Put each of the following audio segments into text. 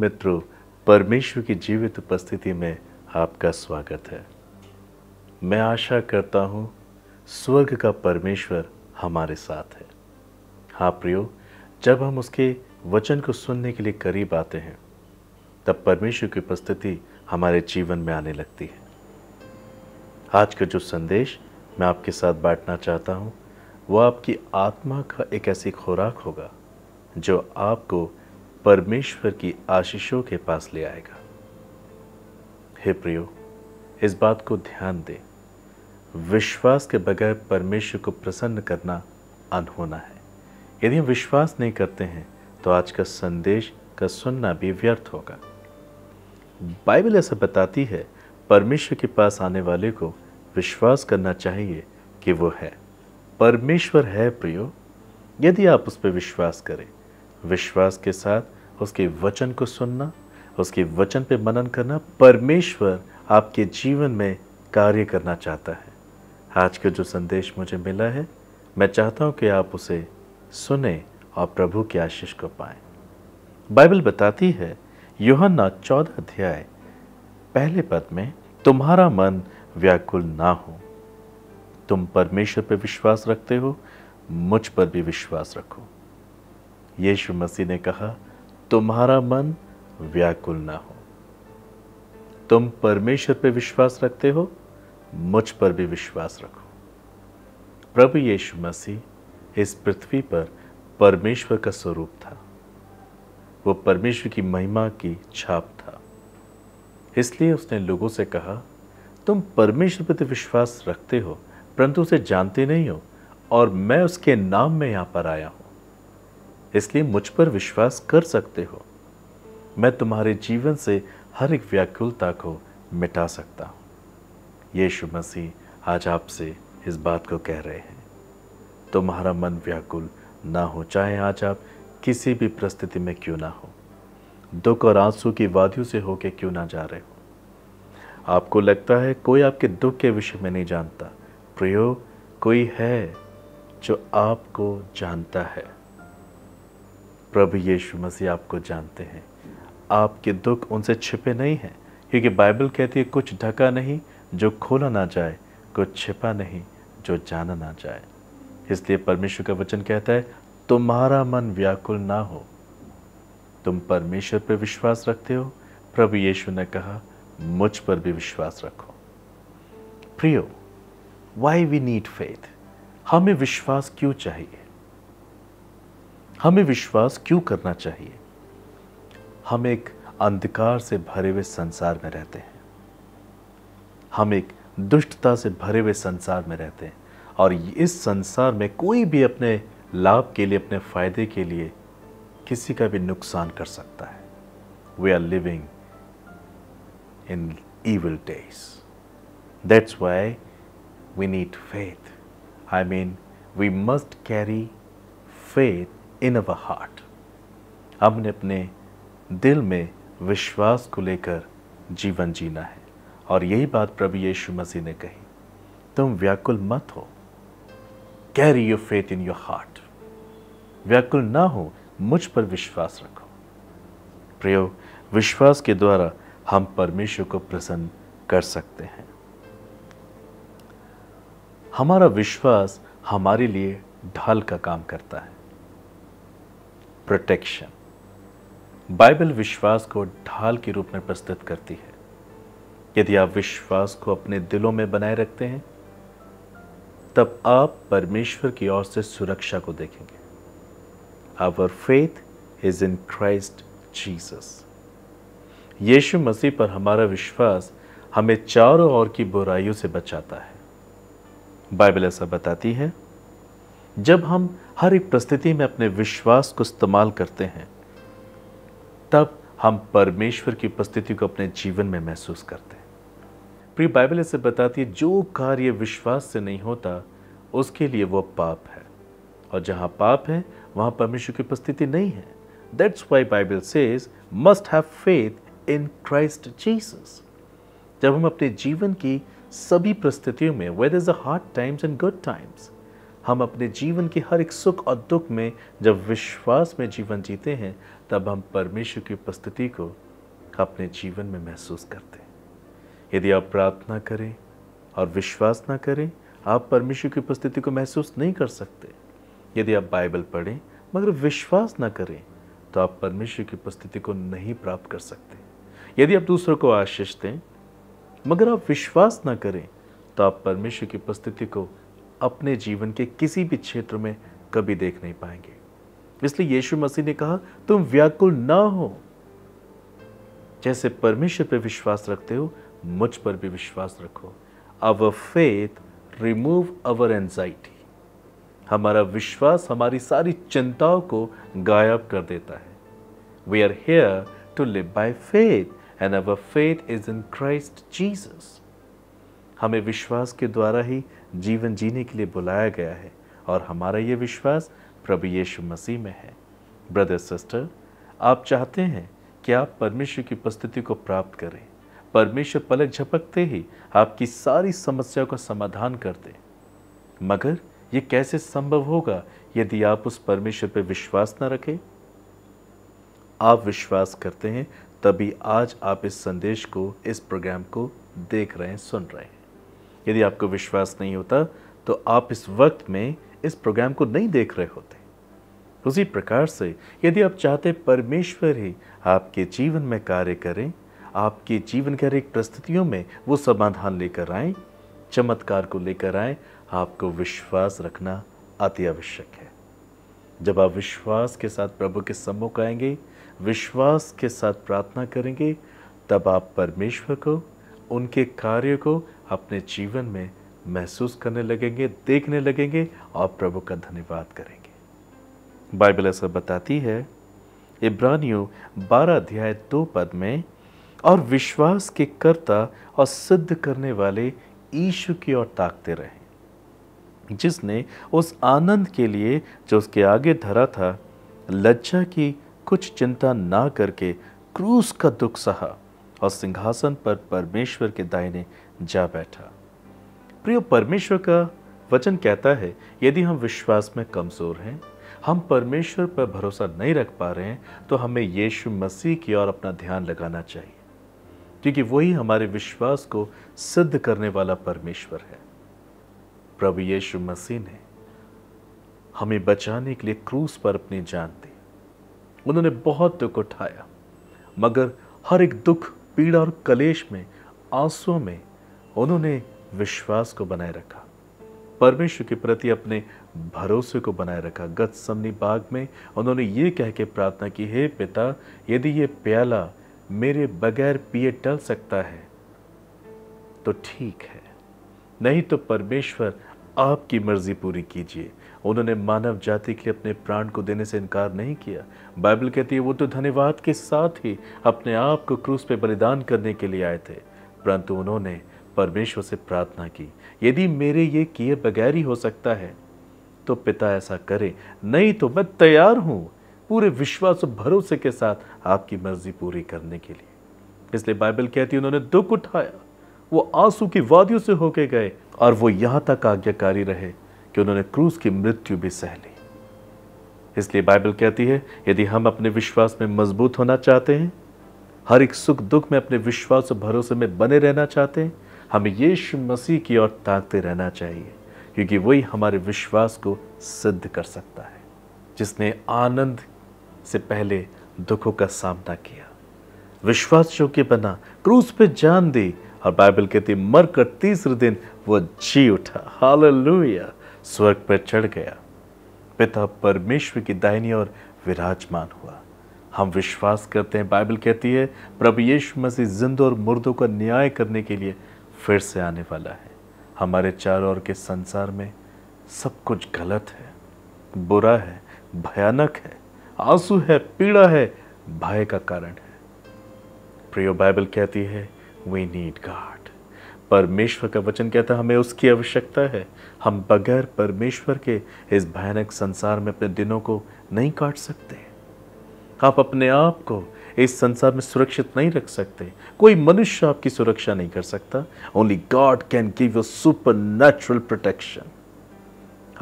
मित्रों परमेश्वर की जीवित उपस्थिति में आपका स्वागत है मैं आशा करता हूँ स्वर्ग का परमेश्वर हमारे साथ है हाँ प्रियो जब हम उसके वचन को सुनने के लिए करीब आते हैं तब परमेश्वर की उपस्थिति हमारे जीवन में आने लगती है आज का जो संदेश मैं आपके साथ बांटना चाहता हूँ वह आपकी आत्मा का एक ऐसी खुराक होगा जो आपको परमेश्वर की आशीषों के पास ले आएगा हे प्रियो इस बात को ध्यान दें विश्वास के बगैर परमेश्वर को प्रसन्न करना अनहोना है यदि हम विश्वास नहीं करते हैं तो आज का संदेश का सुनना भी व्यर्थ होगा बाइबल ऐसा बताती है परमेश्वर के पास आने वाले को विश्वास करना चाहिए कि वो है परमेश्वर है प्रियो यदि आप उस पर विश्वास करें विश्वास के साथ उसके वचन को सुनना उसके वचन पे मनन करना परमेश्वर आपके जीवन में कार्य करना चाहता है आज का जो संदेश मुझे मिला है मैं चाहता हूँ कि आप उसे सुने और प्रभु की आशीष को पाएं बाइबल बताती है योहन्ना चौदह अध्याय पहले पद में तुम्हारा मन व्याकुल ना हो तुम परमेश्वर पर विश्वास रखते हो मुझ पर भी विश्वास रखो यीशु मसीह ने कहा तुम्हारा मन व्याकुल ना हो तुम परमेश्वर पर विश्वास रखते हो मुझ पर भी विश्वास रखो प्रभु यीशु मसीह इस पृथ्वी पर परमेश्वर का स्वरूप था वो परमेश्वर की महिमा की छाप था इसलिए उसने लोगों से कहा तुम परमेश्वर पर तो विश्वास रखते हो परंतु उसे जानते नहीं हो और मैं उसके नाम में यहां पर आया हूं इसलिए मुझ पर विश्वास कर सकते हो मैं तुम्हारे जीवन से हर एक व्याकुलता को मिटा सकता हूँ यीशु मसीह आज आपसे इस बात को कह रहे हैं तुम्हारा मन व्याकुल ना हो चाहे आज आप किसी भी परिस्थिति में क्यों ना हो दुख और आंसू की वादियों से होके क्यों ना जा रहे हो आपको लगता है कोई आपके दुख के विषय में नहीं जानता प्रियो कोई है जो आपको जानता है प्रभु यीशु मसीह आपको जानते हैं आपके दुख उनसे छिपे नहीं हैं क्योंकि बाइबल कहती है कुछ ढका नहीं जो खोला ना जाए कुछ छिपा नहीं जो जाना ना जाए इसलिए परमेश्वर का वचन कहता है तुम्हारा मन व्याकुल ना हो तुम परमेश्वर पर विश्वास रखते हो प्रभु यीशु ने कहा मुझ पर भी विश्वास रखो प्रियो वाई वी नीड फेथ हमें विश्वास क्यों चाहिए हमें विश्वास क्यों करना चाहिए हम एक अंधकार से भरे हुए संसार में रहते हैं हम एक दुष्टता से भरे हुए संसार में रहते हैं और इस संसार में कोई भी अपने लाभ के लिए अपने फायदे के लिए किसी का भी नुकसान कर सकता है we are living in evil days that's why we need faith I mean we must carry faith in our heart हमने अपने दिल में विश्वास को लेकर जीवन जीना है और यही बात प्रभु यीशु मसीह ने कही तुम व्याकुल मत हो carry your faith in your heart व्याकुल ना हो मुझ पर विश्वास रखो प्रयोग विश्वास के द्वारा हम परमेश्वर को प्रसन्न कर सकते हैं हमारा विश्वास हमारे लिए ढाल का काम करता है प्रोटेक्शन बाइबल विश्वास को ढाल के रूप में प्रस्तुत करती है यदि आप विश्वास को अपने दिलों में बनाए रखते हैं तब आप परमेश्वर की ओर से सुरक्षा को देखेंगे our faith is in Christ Jesus Yeshu Masih पर हमारा विश्वास हमें चारों ओर की बुराइयों से बचाता है बाइबल ऐसा बताती है जब हम हर एक परिस्थिति में अपने विश्वास को इस्तेमाल करते हैं तब हम परमेश्वर की उपस्थिति को अपने जीवन में महसूस करते हैं प्रिय बाइबल इसे बताती है जो कार्य विश्वास से नहीं होता उसके लिए वो पाप है और जहां पाप है वहां परमेश्वर की उपस्थिति नहीं है that's why Bible says must have faith in Christ Jesus जब हम अपने जीवन की सभी परिस्थितियों में whether is a hard times and good times हम अपने जीवन के हर एक सुख और दुख में जब विश्वास में जीवन जीते हैं तब हम परमेश्वर की उपस्थिति को अपने जीवन में महसूस करते हैं यदि आप प्रार्थना करें और विश्वास ना करें आप परमेश्वर की उपस्थिति को महसूस नहीं कर सकते यदि आप बाइबल पढ़ें मगर विश्वास ना करें तो आप परमेश्वर की उपस्थिति को नहीं प्राप्त कर सकते यदि आप दूसरों को आशीष दें मगर आप विश्वास ना करें तो आप परमेश्वर की उपस्थिति को अपने जीवन के किसी भी क्षेत्र में कभी देख नहीं पाएंगे इसलिए यीशु मसीह ने कहा तुम व्याकुल ना हो जैसे परमेश्वर पर विश्वास रखते हो मुझ पर भी विश्वास रखो our faith remove our anxiety हमारा विश्वास हमारी सारी चिंताओं को गायब कर देता है we are here to live by faith and our faith is in Christ Jesus हमें विश्वास के द्वारा ही जीवन जीने के लिए बुलाया गया है और हमारा ये विश्वास प्रभु यीशु मसीह में है ब्रदर सिस्टर आप चाहते हैं कि आप परमेश्वर की उपस्थिति को प्राप्त करें परमेश्वर पलक झपकते ही आपकी सारी समस्याओं का समाधान कर दे मगर ये कैसे संभव होगा यदि आप उस परमेश्वर पर विश्वास न रखें आप विश्वास करते हैं तभी आज आप इस संदेश को इस प्रोग्राम को देख रहे हैं सुन रहे हैं यदि आपको विश्वास नहीं होता तो आप इस वक्त में इस प्रोग्राम को नहीं देख रहे होते उसी प्रकार से यदि आप चाहते परमेश्वर ही आपके जीवन में कार्य करें आपके जीवन के हर परिस्थितियों में वो समाधान लेकर आए चमत्कार को लेकर आए आपको विश्वास रखना अति आवश्यक है जब आप विश्वास के साथ प्रभु के सम्मुख आएंगे विश्वास के साथ प्रार्थना करेंगे तब आप परमेश्वर को उनके कार्य को अपने जीवन में महसूस करने लगेंगे देखने लगेंगे और प्रभु का धन्यवाद करेंगे बाइबल ऐसा बताती है इब्रानियों बारह अध्याय दो पद में और विश्वास के कर्ता और सिद्ध करने वाले ईशु की ओर ताकते रहे जिसने उस आनंद के लिए जो उसके आगे धरा था लज्जा की कुछ चिंता ना करके क्रूस का दुख सहा और सिंहासन पर परमेश्वर के दाहिने जा बैठा प्रियो परमेश्वर का वचन कहता है यदि हम विश्वास में कमज़ोर हैं हम परमेश्वर पर भरोसा नहीं रख पा रहे हैं तो हमें यीशु मसीह की ओर अपना ध्यान लगाना चाहिए क्योंकि वही हमारे विश्वास को सिद्ध करने वाला परमेश्वर है प्रभु यीशु मसीह ने हमें बचाने के लिए क्रूस पर अपनी जान दी उन्होंने बहुत दुख उठाया मगर हर एक दुख पीड़ा और कलेश में आंसुओं में उन्होंने विश्वास को बनाए रखा परमेश्वर के प्रति अपने भरोसे को बनाए रखा गत समनी बाग में उन्होंने ये कह के प्रार्थना की हे पिता यदि ये प्याला मेरे बगैर पिए टल सकता है तो ठीक है नहीं तो परमेश्वर आपकी मर्जी पूरी कीजिए उन्होंने मानव जाति के लिए अपने प्राण को देने से इनकार नहीं किया बाइबल कहती है वो तो धन्यवाद के साथ ही अपने आप को क्रूस पे बलिदान करने के लिए आए थे परंतु उन्होंने परमेश्वर से प्रार्थना की यदि मेरे ये किए बगैर ही हो सकता है तो पिता ऐसा करे नहीं तो मैं तैयार हूँ पूरे विश्वास और भरोसे के साथ आपकी मर्जी पूरी करने के लिए इसलिए बाइबल कहती है उन्होंने दुख उठाया वो आंसू की वादियों से होके गए और वो यहाँ तक आज्ञाकारी रहे कि उन्होंने क्रूस की मृत्यु भी सह ली इसलिए बाइबल कहती है यदि हम अपने विश्वास में मजबूत होना चाहते हैं हर एक सुख दुख में अपने विश्वास और भरोसे में बने रहना चाहते हैं हमें यीशु मसीह की ओर ताकते रहना चाहिए क्योंकि वही हमारे विश्वास को सिद्ध कर सकता है जिसने आनंद से पहले दुखों का सामना किया विश्वास के बना क्रूस पे जान दी और बाइबल कहती मर कर तीसरे दिन वो जी उठा हालेलुया स्वर्ग पर चढ़ गया पिता परमेश्वर की दाहिनी और विराजमान हुआ हम विश्वास करते हैं बाइबल कहती है प्रभु यीशु मसीह जिंदों और मुर्दों का न्याय करने के लिए फिर से आने वाला है हमारे चारों ओर के संसार में सब कुछ गलत है बुरा है भयानक है आंसू है पीड़ा है भय का कारण है प्रियो बाइबल कहती है वी नीड गॉड परमेश्वर का वचन कहता है हमें उसकी आवश्यकता है हम बगैर परमेश्वर के इस भयानक संसार में अपने दिनों को नहीं काट सकते आप अपने आप को इस संसार में सुरक्षित नहीं रख सकते कोई मनुष्य आपकी सुरक्षा नहीं कर सकता only God can give you supernatural protection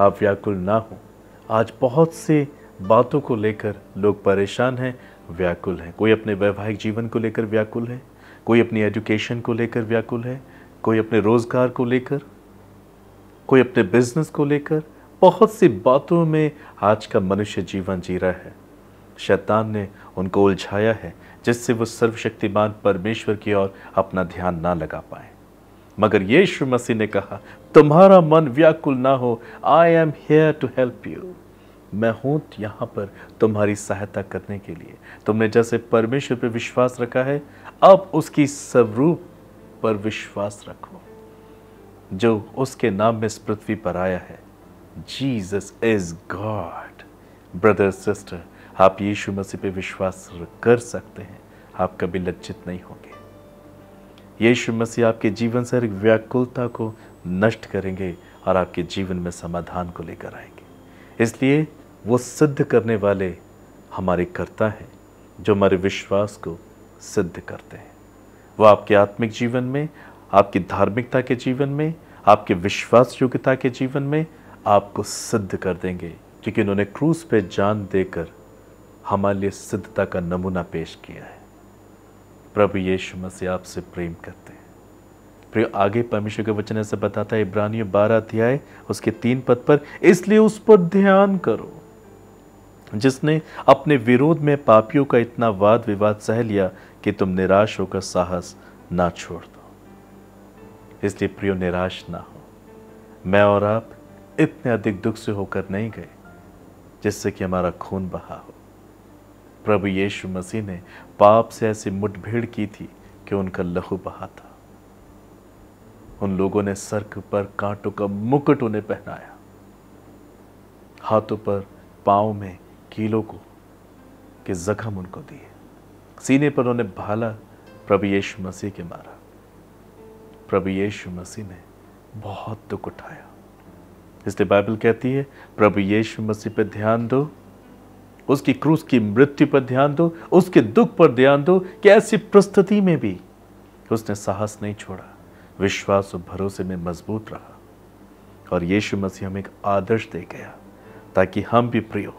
आप व्याकुल ना हो आज बहुत से बातों को लेकर लोग परेशान हैं व्याकुल हैं कोई अपने वैवाहिक जीवन को लेकर व्याकुल है कोई अपनी एजुकेशन को लेकर व्याकुल है कोई अपने रोज़गार को लेकर कोई अपने बिजनेस को लेकर बहुत सी बातों में आज का मनुष्य जीवन जी रहा है शैतान ने उनको उलझाया है जिससे वो सर्वशक्तिमान परमेश्वर की ओर अपना ध्यान ना लगा पाए मगर यीशु मसीह ने कहा तुम्हारा मन व्याकुल ना हो I am here to help you मैं हूं यहां पर तुम्हारी सहायता करने के लिए तुमने जैसे परमेश्वर पर विश्वास रखा है अब उसकी स्वरूप पर विश्वास रखो जो उसके नाम में इस पृथ्वी पर आया है Jesus is God brother sister आप यीशु मसीह पे विश्वास कर सकते हैं आप कभी लज्जित नहीं होंगे यीशु मसीह आपके जीवन से हर व्याकुलता को नष्ट करेंगे और आपके जीवन में समाधान को लेकर आएंगे इसलिए वो सिद्ध करने वाले हमारे कर्ता हैं जो हमारे विश्वास को सिद्ध करते हैं वो आपके आत्मिक जीवन में आपकी धार्मिकता के जीवन में आपके विश्वास योग्यता के जीवन में आपको सिद्ध कर देंगे क्योंकि उन्होंने क्रूस पे जान देकर हमारे लिए सिद्धता का नमूना पेश किया है प्रभु यीशु मसीह आपसे प्रेम करते हैं प्रियो आगे परमेश्वर के वचन से बताता है इब्रानियों बारह अध्याय उसके तीन पद पर इसलिए उस पर ध्यान करो जिसने अपने विरोध में पापियों का इतना वाद विवाद सह लिया कि तुम निराश होकर साहस ना छोड़ दो इसलिए प्रियो निराश ना हो मैं और आप इतने अधिक दुख से होकर नहीं गए जिससे कि हमारा खून बहा हो प्रभु यीशु मसीह ने पाप से ऐसी मुठभेड़ की थी कि उनका लहू बहा था उन लोगों ने सर पर कांटों का मुकुट उन्हें पहनाया हाथों पर पांव में कीलों को के जख्म उनको दिए सीने पर उन्हें भाला प्रभु यीशु मसीह के मारा प्रभु यीशु मसीह ने बहुत दुख उठाया इसलिए बाइबल कहती है प्रभु यीशु मसीह पर ध्यान दो उसकी क्रूस की मृत्यु पर ध्यान दो उसके दुख पर ध्यान दो कि ऐसी प्रस्तुति में भी उसने साहस नहीं छोड़ा विश्वास और भरोसे में मजबूत रहा और यीशु मसीह हमें एक आदर्श दे गया ताकि हम भी प्रियो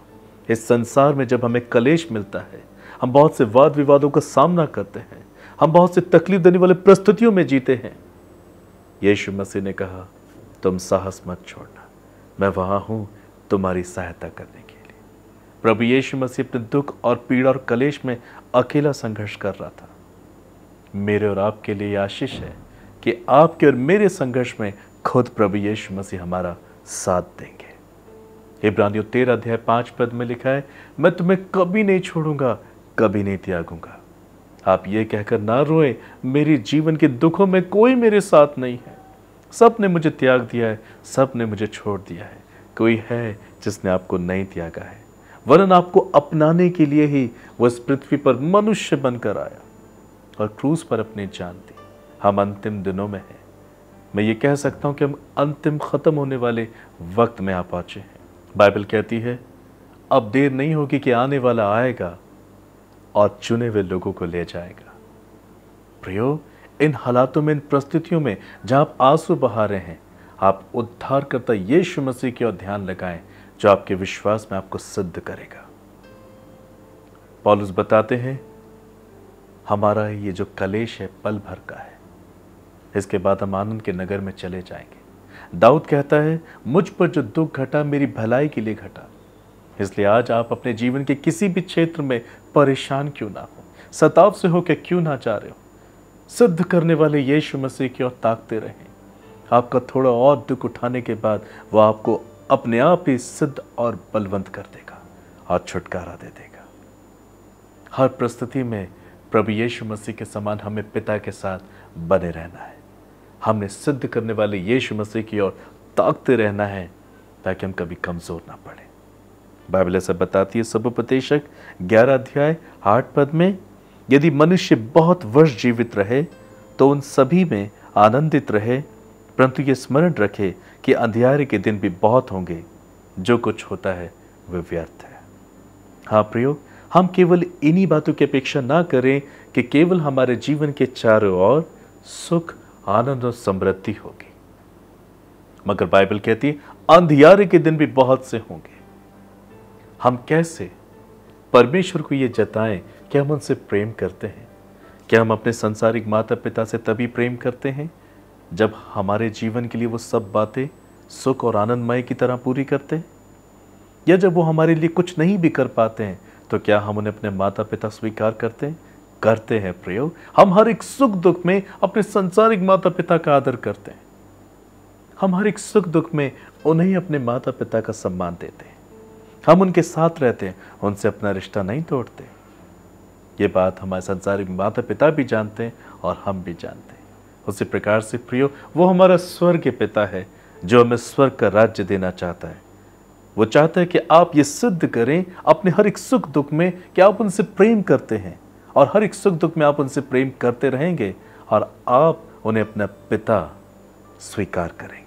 इस संसार में जब हमें कलेश मिलता है हम बहुत से वाद विवादों का सामना करते हैं हम बहुत से तकलीफ देने वाले प्रस्तुतियों में जीते हैं यीशु मसीह ने कहा तुम साहस मत छोड़ना मैं वहां हूं तुम्हारी सहायता करने प्रभु यीशु मसीह अपने दुख और पीड़ा और कलेश में अकेला संघर्ष कर रहा था मेरे और आपके लिए आशीष है कि आपके और मेरे संघर्ष में खुद प्रभु यीशु मसीह हमारा साथ देंगे इब्रानियों तेरह अध्याय पांच पद में लिखा है मैं तुम्हें कभी नहीं छोड़ूंगा कभी नहीं त्यागूंगा आप ये कहकर ना रोए मेरे जीवन के दुखों में कोई मेरे साथ नहीं है सब ने मुझे त्याग दिया है सब ने मुझे छोड़ दिया है कोई है जिसने आपको नहीं त्यागा है वरन आपको अपनाने के लिए ही वह इस पृथ्वी पर मनुष्य बनकर आया और क्रूज पर अपनी जान दी हम अंतिम दिनों में हैं मैं ये कह सकता हूं कि हम अंतिम ख़त्म होने वाले वक्त में आ पहुंचे हैं बाइबल कहती है अब देर नहीं होगी कि आने वाला आएगा और चुने हुए लोगों को ले जाएगा प्रियो इन हालातों में इन परिस्थितियों में जहां आप आंसू बहा रहे हैं आप उद्धारकर्ता यीशु मसीह की ओर ध्यान लगाएं जो आपके विश्वास में आपको सिद्ध करेगा पॉलुस बताते हैं हमारा ये जो कलेश है पल भर का है इसके बाद हम आनंद के नगर में चले जाएंगे दाऊद कहता है मुझ पर जो दुख घटा मेरी भलाई के लिए घटा इसलिए आज आप अपने जीवन के किसी भी क्षेत्र में परेशान क्यों ना हो सताव से होकर क्यों ना जा रहे हो सिद्ध करने वाले यीशु मसीह की ओर ताकते रहें आपका थोड़ा और दुख उठाने के बाद वह आपको अपने आप ही सिद्ध और बलवंत कर देगा और छुटकारा दे देगा हर परिस्थिति में प्रभु यीशु मसीह के समान हमें पिता के साथ बने रहना है हमने सिद्ध करने वाले यीशु मसीह की ओर ताकते रहना है ताकि हम कभी कमज़ोर ना पड़े बाइबल ऐसा बताती है सब उपदेशक ग्यारह अध्याय आठ पद में यदि मनुष्य बहुत वर्ष जीवित रहे तो उन सभी में आनंदित रहे परंतु ये स्मरण रखे कि अंधियारे के दिन भी बहुत होंगे जो कुछ होता है वह व्यर्थ है हाँ प्रियो हम केवल इन्हीं बातों की अपेक्षा ना करें कि केवल हमारे जीवन के चारों ओर सुख आनंद और समृद्धि होगी मगर बाइबल कहती है अंधियारे के दिन भी बहुत से होंगे हम कैसे परमेश्वर को यह जताएं कि हम उनसे प्रेम करते हैं क्या हम अपने संसारिक माता पिता से तभी प्रेम करते हैं जब हमारे जीवन के लिए वो सब बातें सुख और आनंदमय की तरह पूरी करते हैं या जब वो हमारे लिए कुछ नहीं भी कर पाते हैं तो क्या हम उन्हें अपने माता पिता स्वीकार करते हैं करते हैं प्रयोग हम हर एक सुख दुख में अपने संसारिक माता पिता का आदर करते हैं हम हर एक सुख दुख में उन्हें अपने माता पिता का सम्मान देते हैं हम उनके साथ रहते हैं उनसे अपना रिश्ता नहीं तोड़ते ये बात हमारे संसारिक माता पिता भी जानते हैं और हम भी जानते हैं उसी प्रकार से प्रियो वो हमारा स्वर्ग पिता है जो हमें स्वर्ग का राज्य देना चाहता है वो चाहता है कि आप ये सिद्ध करें अपने हर एक सुख दुख में कि आप उनसे प्रेम करते हैं और हर एक सुख दुख में आप उनसे प्रेम करते रहेंगे और आप उन्हें अपना पिता स्वीकार करेंगे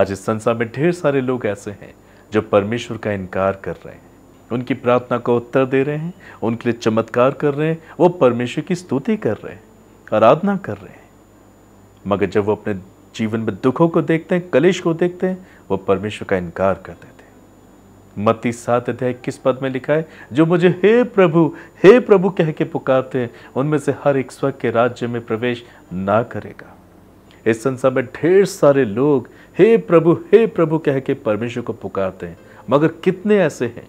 आज इस संसार में ढेर सारे लोग ऐसे हैं जो परमेश्वर का इनकार कर रहे हैं उनकी प्रार्थना को उत्तर दे रहे हैं उनके लिए चमत्कार कर रहे हैं वो परमेश्वर की स्तुति कर रहे हैं आराधना कर रहे हैं मगर जब वो अपने जीवन में दुखों को देखते हैं कलेश को देखते हैं वो परमेश्वर का इनकार कर देते हैं मत्ती सात अध्याय किस पद में लिखा है जो मुझे हे प्रभु हे प्रभु कह के पुकारते हैं उनमें से हर एक स्वर्ग के राज्य में प्रवेश ना करेगा इस संसार में ढेर सारे लोग हे प्रभु हे प्रभु कह के परमेश्वर को पुकारते हैं मगर कितने ऐसे हैं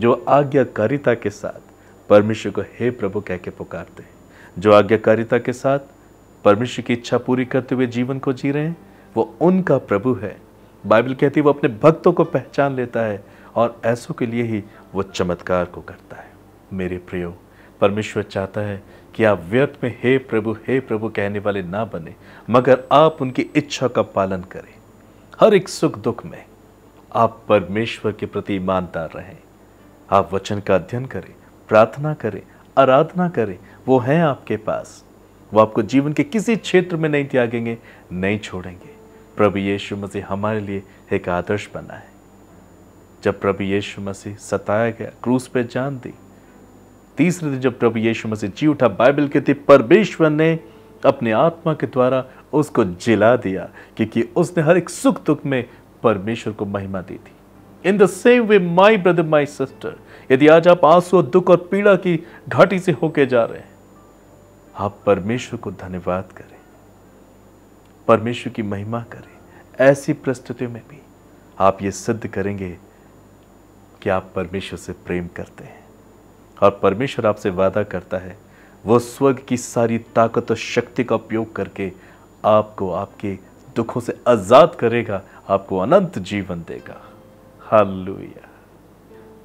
जो आज्ञाकारिता के साथ परमेश्वर को हे प्रभु कह के पुकारते हैं जो आज्ञाकारिता के साथ परमेश्वर की इच्छा पूरी करते हुए जीवन को जी रहे हैं वो उनका प्रभु है बाइबल कहती है वो अपने भक्तों को पहचान लेता है और ऐसों के लिए ही वो चमत्कार को करता है मेरे प्रियो परमेश्वर चाहता है कि आप व्यर्थ में हे प्रभु हे प्रभु कहने वाले ना बने मगर आप उनकी इच्छा का पालन करें हर एक सुख दुख में आप परमेश्वर के प्रति ईमानदार रहें आप वचन का अध्ययन करें प्रार्थना करें आराधना करें वो हैं आपके पास वो आपको जीवन के किसी क्षेत्र में नहीं त्यागेंगे नहीं छोड़ेंगे प्रभु यीशु मसीह हमारे लिए एक आदर्श बना है जब प्रभु यीशु मसीह सताया गया क्रूस पे जान दी तीसरे दिन जब प्रभु यीशु मसीह जी उठा बाइबल के थे परमेश्वर ने अपने आत्मा के द्वारा उसको जिला दिया क्योंकि उसने हर एक सुख दुख में परमेश्वर को महिमा दी थी in the same way my brother my sister यदि आज आप आंसू दुख और पीड़ा की घाटी से होके जा रहे हैं आप परमेश्वर को धन्यवाद करें परमेश्वर की महिमा करें ऐसी परिस्थितियों में भी आप ये सिद्ध करेंगे कि आप परमेश्वर से प्रेम करते हैं और परमेश्वर आपसे वादा करता है वो स्वर्ग की सारी ताकत और शक्ति का उपयोग करके आपको आपके दुखों से आज़ाद करेगा आपको अनंत जीवन देगा हालेलुया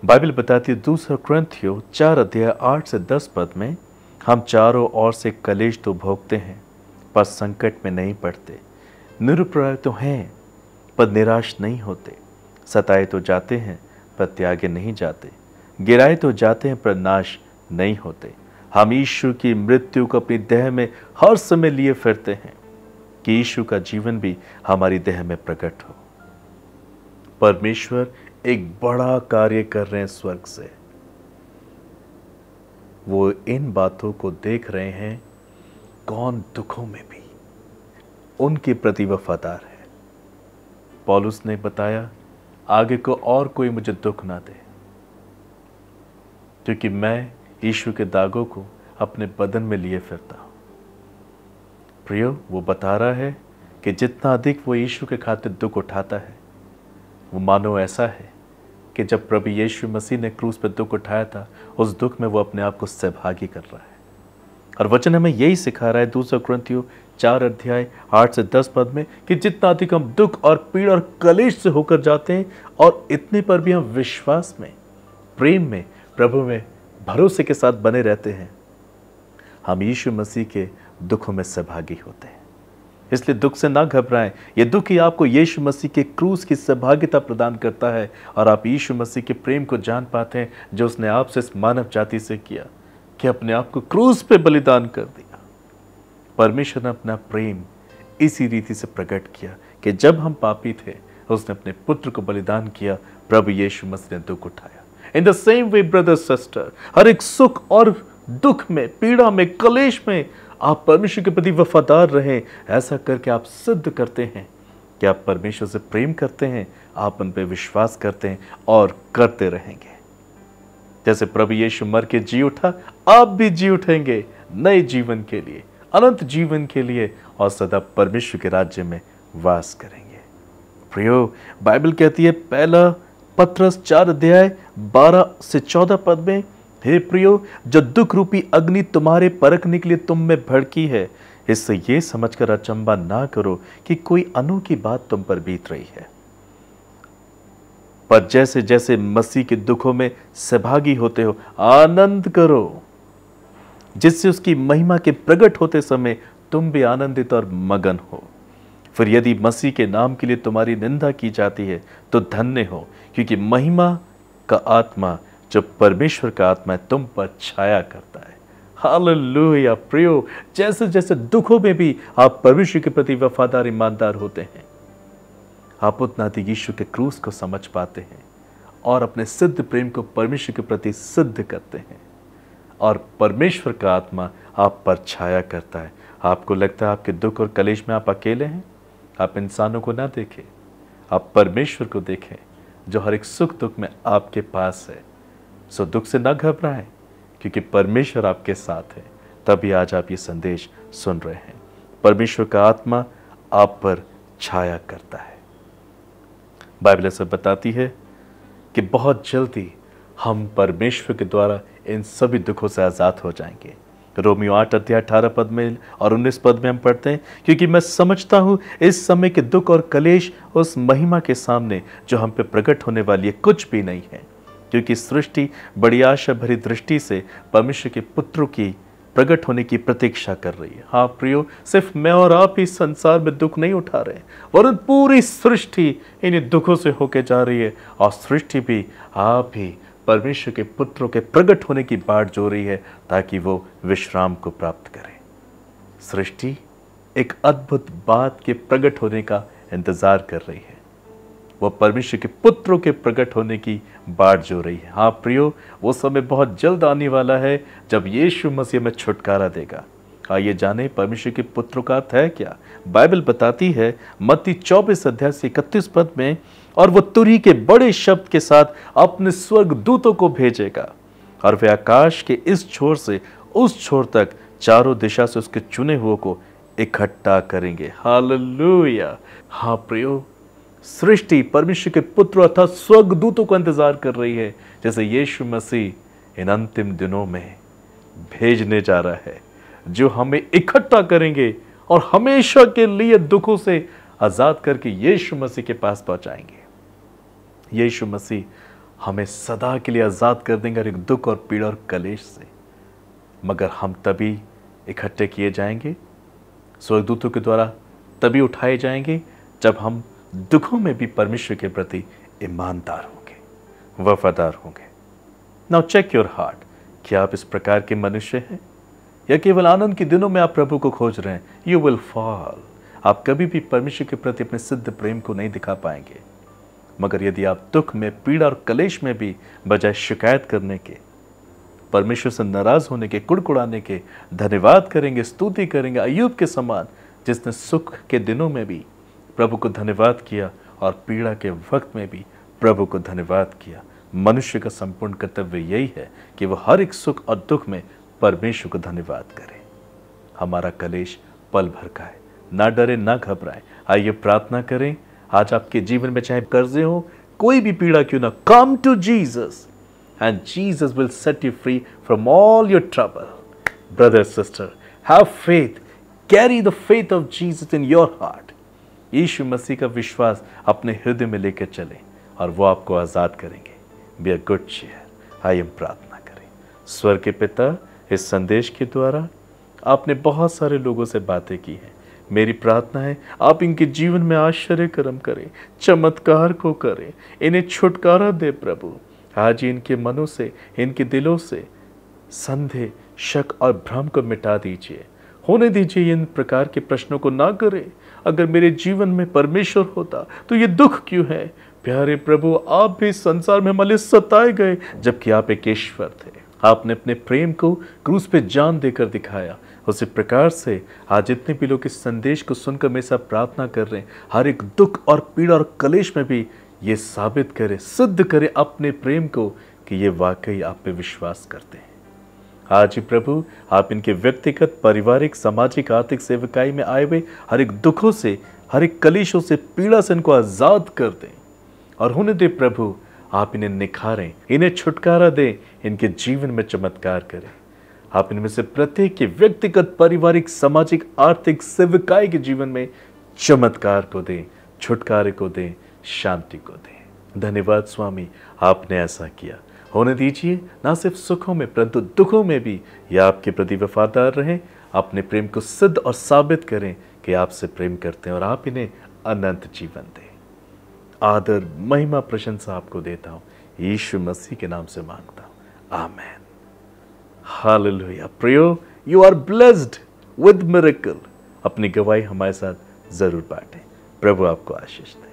बाइबल बताती है दूसरा ग्रंथियो चार अध्याय आठ से दस पद में हम चारों ओर से कलेश तो भोगते हैं पर संकट में नहीं पड़ते निरुप्राय तो हैं पर निराश नहीं होते सताए तो जाते हैं पर त्यागे नहीं जाते गिराए तो जाते हैं पर नाश नहीं होते हम ईश्वर की मृत्यु को अपनी देह में हर समय लिए फिरते हैं कि ईश्वर का जीवन भी हमारी देह में प्रकट हो परमेश्वर एक बड़ा कार्य कर रहे हैं स्वर्ग से वो इन बातों को देख रहे हैं कौन दुखों में भी उनके प्रति वफादार है पॉलुस ने बताया आगे को और कोई मुझे दुख ना दे क्योंकि मैं ईश्वर के दागों को अपने बदन में लिए फिरता हूं प्रियो वो बता रहा है कि जितना अधिक वो ईश्वर के खाते दुख उठाता है वो मानो ऐसा है कि जब प्रभु यीशु मसीह ने क्रूस पर दुख उठाया था उस दुख में वो अपने आप को सहभागी कर रहा है और वचन हमें यही सिखा रहा है दूसरा ग्रंथियों चार अध्याय आठ से दस पद में कि जितना अधिक हम दुख और पीड़ और कलेश से होकर जाते हैं और इतने पर भी हम विश्वास में प्रेम में प्रभु में भरोसे के साथ बने रहते हैं हम यीशु मसीह के दुखों में सहभागी होते हैं इसलिए दुख से ना घबराएं ये दुख ही आपको यीशु मसीह के क्रूस की सहभागिता प्रदान करता है और आप यीशु मसीह के प्रेम को जान पाते हैं जो उसने आपसे इस मानव जाति से किया कि अपने आप को क्रूस पे बलिदान कर दिया परमेश्वर ने अपना प्रेम इसी रीति से प्रकट किया कि जब हम पापी थे उसने अपने पुत्र को बलिदान किया प्रभु यीशु मसीह ने दुख उठाया in the same way brother sister हर एक सुख और दुख में पीड़ा में कलेश में आप परमेश्वर के प्रति वफादार रहें ऐसा करके आप सिद्ध करते हैं कि आप परमेश्वर से प्रेम करते हैं आप उन पर विश्वास करते हैं और करते रहेंगे जैसे प्रभु यीशु मर के जी उठा आप भी जी उठेंगे नए जीवन के लिए अनंत जीवन के लिए और सदा परमेश्वर के राज्य में वास करेंगे प्रियो बाइबल कहती है पहला पत्रस चार अध्याय बारह से चौदह पद में हे प्रियो जो दुख रूपी अग्नि तुम्हारे परखने के लिए तुम में भड़की है इससे ये समझकर अचंबा ना करो कि कोई अनोखी बात तुम पर बीत रही है पर जैसे जैसे मसीह के दुखों में सहभागी होते हो आनंद करो जिससे उसकी महिमा के प्रकट होते समय तुम भी आनंदित और मगन हो फिर यदि मसीह के नाम के लिए तुम्हारी निंदा की जाती है तो धन्य हो क्योंकि महिमा का आत्मा जो परमेश्वर का आत्मा तुम पर छाया करता है हालेलुया प्रियो जैसे जैसे दुखों में भी आप परमेश्वर के प्रति वफादार ईमानदार होते हैं आप उतना अधिक यीशु के क्रूस को समझ पाते हैं और अपने सिद्ध प्रेम को परमेश्वर के प्रति सिद्ध करते हैं और परमेश्वर का आत्मा आप पर छाया करता है आपको लगता है आपके दुख और कलेश में आप अकेले हैं आप इंसानों को ना देखें आप परमेश्वर को देखें जो हर एक सुख दुख में आपके पास है सो दुख से ना घबराए क्योंकि परमेश्वर आपके साथ है तभी आज आप ये संदेश सुन रहे हैं परमेश्वर का आत्मा आप पर छाया करता है बाइबल सब बताती है कि बहुत जल्दी हम परमेश्वर के द्वारा इन सभी दुखों से आज़ाद हो जाएंगे रोमियो आठ अध्याय अठारह पद में और उन्नीस पद में हम पढ़ते हैं क्योंकि मैं समझता हूं इस समय के दुख और कलेश उस महिमा के सामने जो हम पे प्रकट होने वाली है कुछ भी नहीं है क्योंकि सृष्टि बड़ी आशा भरी दृष्टि से परमेश्वर के पुत्र की प्रकट होने की प्रतीक्षा कर रही है हाँ प्रियो सिर्फ मैं और आप ही संसार में दुख नहीं उठा रहे वरुण पूरी सृष्टि इन्हीं दुखों से होके जा रही है और सृष्टि भी आप ही परमेश्वर के पुत्रों के प्रकट होने की बाढ़ जो रही है ताकि वो विश्राम को प्राप्त करें सृष्टि एक अद्भुत बात के प्रकट होने का इंतज़ार कर रही है वह परमेश्वर के पुत्रों के प्रकट होने की बाट जो रही है हाँ प्रियो वो समय बहुत जल्द आने वाला है जब यीशु मसीह में छुटकारा देगा आइए हाँ, जाने परमेश्वर के पुत्रों का अर्थ है क्या बाइबल बताती है मत्ती चौबीस अध्याय से इकतीस पद में और वो तुरही के बड़े शब्द के साथ अपने स्वर्ग दूतों को भेजेगा और वे आकाश के इस छोर से उस छोर तक चारों दिशा से उसके चुने हुए को इकट्ठा करेंगे लुया हाँ प्रियो सृष्टि परमेश्वर के पुत्र अर्थात स्वर्गदूतों का इंतजार कर रही है जैसे यीशु मसीह इन अंतिम दिनों में भेजने जा रहा है जो हमें इकट्ठा करेंगे और हमेशा के लिए दुखों से आज़ाद करके यीशु मसीह के पास पहुंचाएंगे यीशु मसीह हमें सदा के लिए आज़ाद कर देंगे और एक दुख और पीड़ा और कलेश से मगर हम तभी इकट्ठे किए जाएंगे स्वर्गदूतों के द्वारा तभी उठाए जाएंगे जब हम दुखों में भी परमेश्वर के प्रति ईमानदार होंगे वफादार होंगे नाउ चेक योर हार्ट क्या आप इस प्रकार के मनुष्य हैं या केवल आनंद के दिनों में आप प्रभु को खोज रहे हैं यू विल फॉल आप कभी भी परमेश्वर के प्रति अपने सिद्ध प्रेम को नहीं दिखा पाएंगे मगर यदि आप दुख में पीड़ा और कलेश में भी बजाय शिकायत करने के परमेश्वर से नाराज होने के कुड़कुड़ाने के धन्यवाद करेंगे स्तुति करेंगे अयुब के समान जिसने सुख के दिनों में भी प्रभु को धन्यवाद किया और पीड़ा के वक्त में भी प्रभु को धन्यवाद किया मनुष्य का संपूर्ण कर्तव्य यही है कि वह हर एक सुख और दुख में परमेश्वर को धन्यवाद करे हमारा कलेश पल भर का है ना डरे ना घबराए आइए प्रार्थना करें आज आपके जीवन में चाहे कर्जे हो कोई भी पीड़ा क्यों ना come to Jesus and Jesus will set you free from all your trouble brother sister have faith carry the faith of Jesus in your heart Yeshu Masih का विश्वास अपने हृदय में लेकर चलें और वो आपको आज़ाद करेंगे be a good cheer I am प्रार्थना करें स्वर के पिता इस संदेश के द्वारा आपने बहुत सारे लोगों से बातें की हैं मेरी प्रार्थना है आप इनके जीवन में आश्चर्य कर्म करें चमत्कार को करें इन्हें छुटकारा दे प्रभु आज इनके मनों से इनके दिलों से संदेह शक और भ्रम को मिटा दीजिए होने दीजिए इन प्रकार के प्रश्नों को ना करें अगर मेरे जीवन में परमेश्वर होता तो ये दुख क्यों है प्यारे प्रभु आप भी संसार में हमारे सताए गए जबकि आप एक ईश्वर थे आपने अपने प्रेम को क्रूस पे जान देकर दिखाया उसी प्रकार से आज इतने भी लोग इस संदेश को सुनकर मेरे साथ प्रार्थना कर रहे हैं हर एक दुख और पीड़ा और कलेश में भी ये साबित करें सिद्ध करें अपने प्रेम को कि ये वाकई आप पे विश्वास करते हैं आज ही प्रभु आप इनके व्यक्तिगत पारिवारिक सामाजिक आर्थिक सेवकाई में आए हुए हर एक दुखों से हर एक कलिशों से पीड़ा से इनको आज़ाद कर दें और होने दे प्रभु आप इन्हें निखारें इन्हें छुटकारा दें इनके जीवन में चमत्कार करें आप इनमें से प्रत्येक के व्यक्तिगत पारिवारिक सामाजिक आर्थिक सेविकाई के जीवन में चमत्कार को दें छुटकारे को दें शांति को दें धन्यवाद स्वामी आपने ऐसा किया होने दीजिए ना सिर्फ सुखों में परंतु दुखों में भी यह आपके प्रति वफादार रहें अपने प्रेम को सिद्ध और साबित करें कि आपसे प्रेम करते हैं और आप इन्हें अनंत जीवन दें आदर महिमा प्रशंसा आपको देता हूँ यीशु मसीह के नाम से मांगता हूँ हाल हालेलुया प्रियो you are blessed with miracle अपनी गवाही हमारे साथ ज़रूर बांटें प्रभु आपको आशीष दे